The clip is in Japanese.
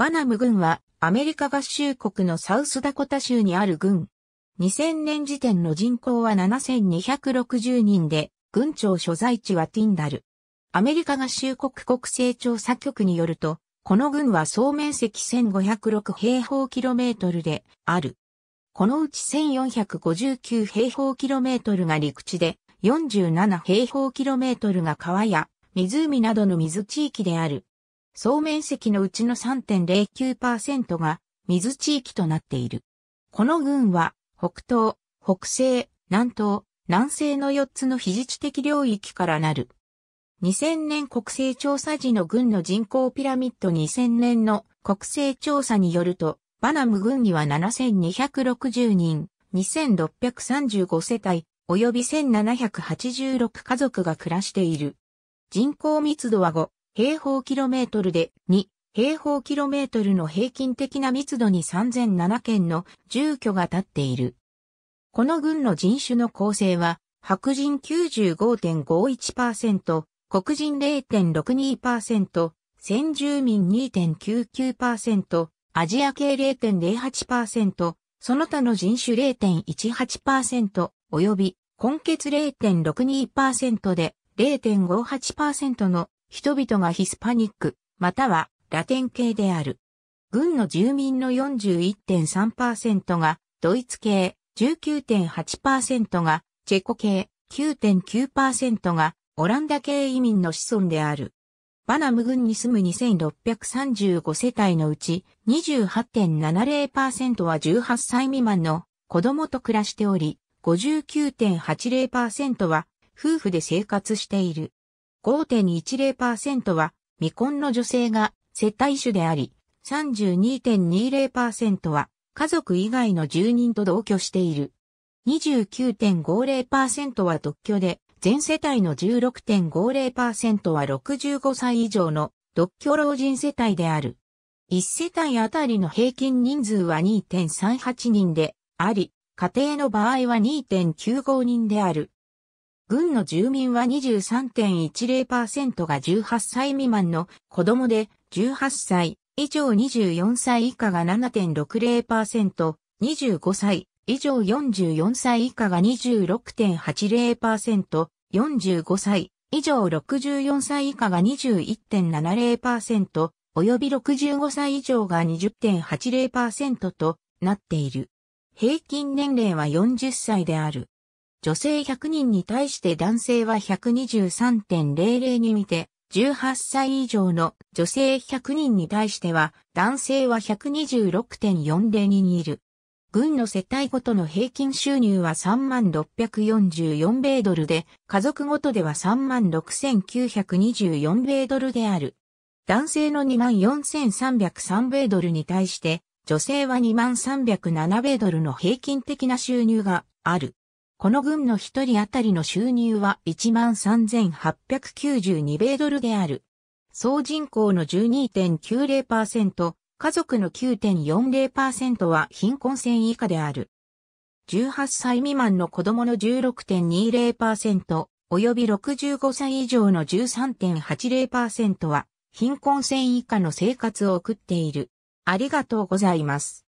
バナム軍はアメリカ合衆国のサウスダコタ州にある軍。2000年時点の人口は7260人で、郡庁所在地はティンダル。アメリカ合衆国国勢調査局によると、この軍は総面積1506平方キロメートルである。このうち1459平方キロメートルが陸地で、47平方キロメートルが川や湖などの水地域である。総面積のうちの3.09%が水地域となっている。この軍は北東、北西、南東、南西の4つの非自治的領域からなる。2000年国勢調査時の軍の人口ピラミッド2000年の国勢調査によると、バナム軍には7260人、2635世帯、及び1786家族が暮らしている。人口密度は5、平方キロメートルで2平方キロメートルの平均的な密度に3007件の住居が立っている。この郡の人種の構成は、白人95.51%、黒人0.62%、先住民2.99%、アジア系0.08%、その他の人種0.18%、及び、根血0.62%で0.58%の人々がヒスパニック、またはラテン系である。軍の住民の41.3%がドイツ系、19.8%がチェコ系、9.9%がオランダ系移民の子孫である。バナム軍に住む2635世帯のうち28.70%は18歳未満の子供と暮らしており、59.80%は夫婦で生活している。5.10%は未婚の女性が世帯主であり、32.20%は家族以外の住人と同居している。29.50%は独居で、全世帯の16.50%は65歳以上の独居老人世帯である。1世帯あたりの平均人数は2.38人であり、家庭の場合は2.95人である。軍の住民は23.10%が18歳未満の子供で、18歳以上24歳以下が7.60%、25歳以上44歳以下が26.80%、45歳以上64歳以下が21.70%、及び65歳以上が20.80%となっている。平均年齢は40歳である。女性100人に対して男性は123.00に見て、18歳以上の女性100人に対しては、男性は126.40にいる。軍の世帯ごとの平均収入は3644米ドルで、家族ごとでは36,924米ドルである。男性の24,303米ドルに対して、女性は2307米ドルの平均的な収入がある。この軍の一人当たりの収入は13,892米ドルである。総人口の12.90%、家族の9.40%は貧困線以下である。18歳未満の子供の16.20%、及び65歳以上の13.80%は貧困線以下の生活を送っている。ありがとうございます。